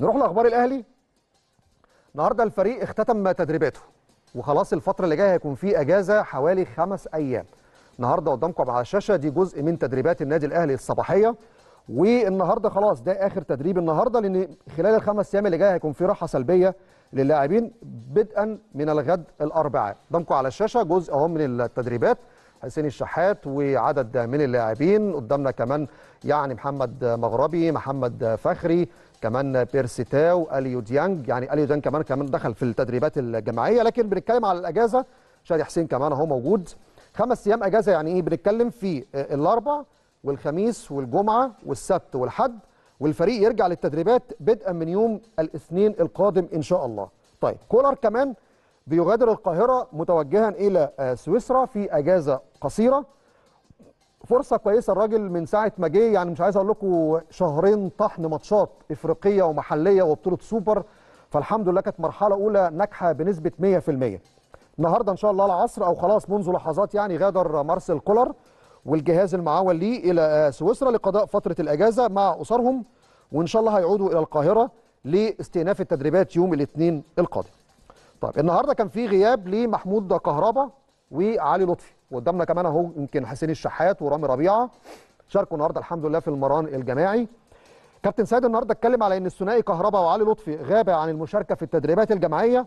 نروح لاخبار الاهلي النهارده الفريق اختتم تدريباته وخلاص الفتره اللي جايه هيكون في اجازه حوالي خمس ايام النهارده قدامكم على الشاشه دي جزء من تدريبات النادي الاهلي الصباحيه والنهارده خلاص ده اخر تدريب النهارده لان خلال الخمس ايام اللي جايه هيكون في راحه سلبيه للاعبين بدءا من الغد الاربعاء قدامكم على الشاشه جزء اهو من التدريبات حسين الشحات وعدد من اللاعبين قدامنا كمان يعني محمد مغربي محمد فخري كمان بيرسيتاو اليو ديانج يعني اليو ديانج كمان كمان دخل في التدريبات الجماعيه لكن بنتكلم على الاجازه شادي حسين كمان اهو موجود خمس ايام اجازه يعني ايه بنتكلم في الاربع والخميس والجمعه والسبت والحد والفريق يرجع للتدريبات بدءا من يوم الاثنين القادم ان شاء الله طيب كولر كمان بيغادر القاهرة متوجها إلى آه، سويسرا في أجازة قصيرة فرصة كويسة الراجل من ساعة ما جه يعني مش عايز أقول لكم شهرين طحن ماتشات إفريقية ومحلية وبطولة سوبر فالحمد لله كانت مرحلة أولى ناجحة بنسبة 100% النهاردة إن شاء الله العصر أو خلاص منذ لحظات يعني غادر مارسيل كولر والجهاز المعول ليه إلى آه، سويسرا لقضاء فترة الأجازة مع أسرهم وإن شاء الله هيعودوا إلى القاهرة لاستئناف التدريبات يوم الاثنين القادم طيب النهارده كان في غياب لمحمود كهربا وعلي لطفي وقدامنا كمان اهو يمكن حسين الشحات ورامي ربيعه شاركوا النهارده الحمد لله في المران الجماعي كابتن سيد النهارده اتكلم على ان الثنائي كهربا وعلي لطفي غاب عن المشاركه في التدريبات الجماعيه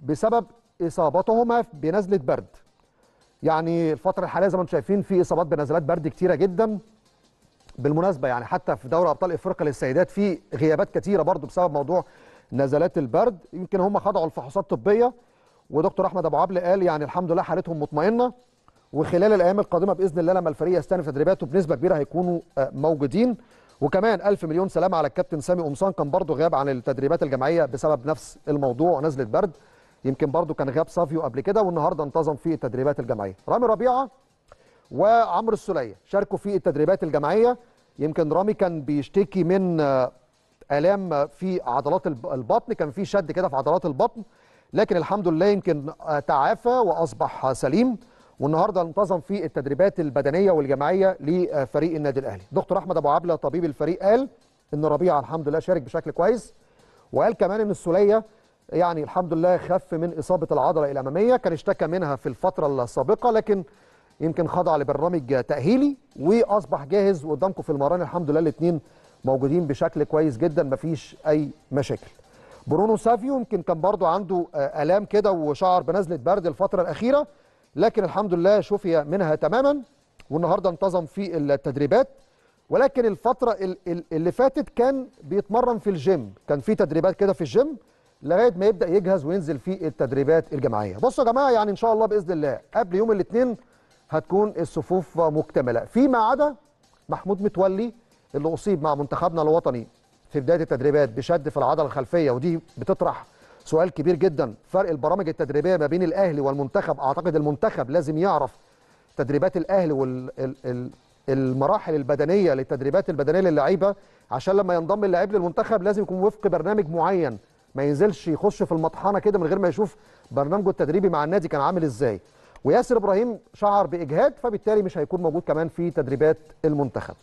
بسبب اصابتهما بنزله برد يعني الفتره الحاليه زي ما انتم شايفين في اصابات بنزلات برد كتيره جدا بالمناسبه يعني حتى في دوري ابطال افريقيا للسيدات في غيابات كتيره برضو بسبب موضوع نزلات البرد يمكن هم خضعوا لفحوصات طبيه ودكتور احمد ابو عبل قال يعني الحمد لله حالتهم مطمئنه وخلال الايام القادمه باذن الله لما الفريق يستأنف تدريباته بنسبه كبيره هيكونوا آه، موجودين وكمان ألف مليون سلامة على الكابتن سامي قمصان كان برضه غاب عن التدريبات الجماعية بسبب نفس الموضوع نزلة برد يمكن برضه كان غاب صافيو قبل كده والنهارده انتظم في التدريبات الجماعية رامي ربيعة وعمرو السليه شاركوا في التدريبات الجماعية يمكن رامي كان بيشتكي من آه، الام في عضلات البطن كان في شد كده في عضلات البطن لكن الحمد لله يمكن آه، تعافى واصبح سليم والنهارده انتظم في التدريبات البدنيه والجماعيه لفريق النادي الاهلي دكتور احمد ابو عبله طبيب الفريق قال ان ربيعه الحمد لله شارك بشكل كويس وقال كمان ان السوليه يعني الحمد لله خف من اصابه العضله الاماميه كان اشتكى منها في الفتره السابقه لكن يمكن خضع لبرنامج تاهيلي واصبح جاهز وقدامكم في المران الحمد لله الاثنين موجودين بشكل كويس جدا مفيش اي مشاكل برونو سافيو يمكن كان برضو عنده آه، الام كده وشعر بنزله برد الفتره الاخيره لكن الحمد لله شفي منها تماما والنهارده انتظم في التدريبات ولكن الفتره اللي فاتت كان بيتمرن في الجيم كان في تدريبات كده في الجيم لغايه ما يبدا يجهز وينزل في التدريبات الجماعيه بصوا يا جماعه يعني ان شاء الله باذن الله قبل يوم الاثنين هتكون الصفوف مكتمله فيما عدا محمود متولي اللي اصيب مع منتخبنا الوطني في بدايه التدريبات بشد في العضله الخلفيه ودي بتطرح سؤال كبير جدا فرق البرامج التدريبيه ما بين الاهلي والمنتخب اعتقد المنتخب لازم يعرف تدريبات الاهلي والمراحل البدنيه للتدريبات البدنيه للعيبه عشان لما ينضم اللاعب للمنتخب لازم يكون وفق برنامج معين ما ينزلش يخش في المطحنه كده من غير ما يشوف برنامجه التدريبي مع النادي كان عامل ازاي وياسر ابراهيم شعر باجهاد فبالتالي مش هيكون موجود كمان في تدريبات المنتخب